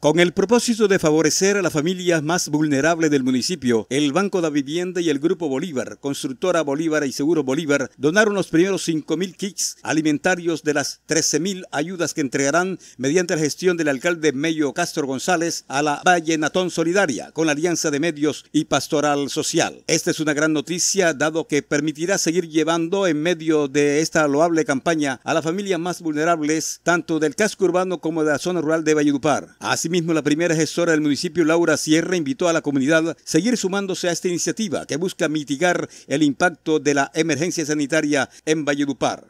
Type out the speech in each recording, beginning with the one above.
Con el propósito de favorecer a las familias más vulnerables del municipio, el Banco de Vivienda y el Grupo Bolívar, Constructora Bolívar y Seguro Bolívar donaron los primeros 5.000 kits alimentarios de las 13.000 ayudas que entregarán mediante la gestión del alcalde Mello Castro González a la Natón Solidaria con la Alianza de Medios y Pastoral Social. Esta es una gran noticia dado que permitirá seguir llevando en medio de esta loable campaña a las familias más vulnerables tanto del casco urbano como de la zona rural de Valledupar. Así Asimismo, la primera gestora del municipio, Laura Sierra, invitó a la comunidad a seguir sumándose a esta iniciativa que busca mitigar el impacto de la emergencia sanitaria en Valledupar.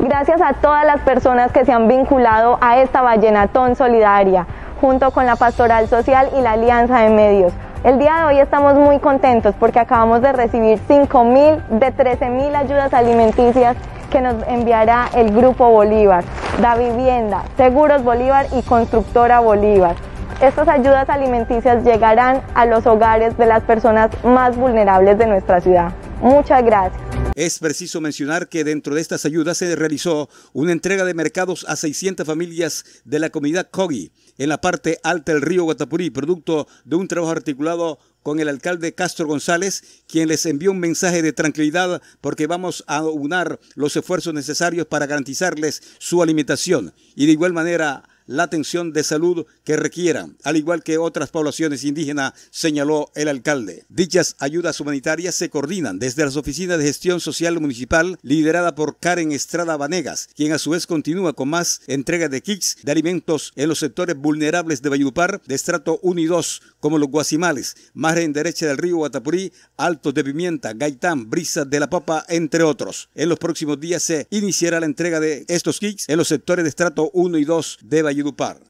Gracias a todas las personas que se han vinculado a esta Vallenatón Solidaria, junto con la Pastoral Social y la Alianza de Medios. El día de hoy estamos muy contentos porque acabamos de recibir 5.000 de 13.000 ayudas alimenticias que nos enviará el Grupo Bolívar. Da Vivienda, Seguros Bolívar y Constructora Bolívar. Estas ayudas alimenticias llegarán a los hogares de las personas más vulnerables de nuestra ciudad. Muchas gracias. Es preciso mencionar que dentro de estas ayudas se realizó una entrega de mercados a 600 familias de la comunidad Cogui en la parte alta del río Guatapurí, producto de un trabajo articulado con el alcalde Castro González, quien les envió un mensaje de tranquilidad porque vamos a unar los esfuerzos necesarios para garantizarles su alimentación. Y de igual manera la atención de salud que requieran, al igual que otras poblaciones indígenas, señaló el alcalde. Dichas ayudas humanitarias se coordinan desde las oficinas de gestión social municipal liderada por Karen Estrada Vanegas, quien a su vez continúa con más entrega de kits de alimentos en los sectores vulnerables de Bayupar de estrato 1 y 2, como los guasimales, margen derecha del río Guatapurí, Altos de Pimienta, Gaitán, Brisa de la Papa, entre otros. En los próximos días se iniciará la entrega de estos kits en los sectores de estrato 1 y 2 de Bayupar. querido par.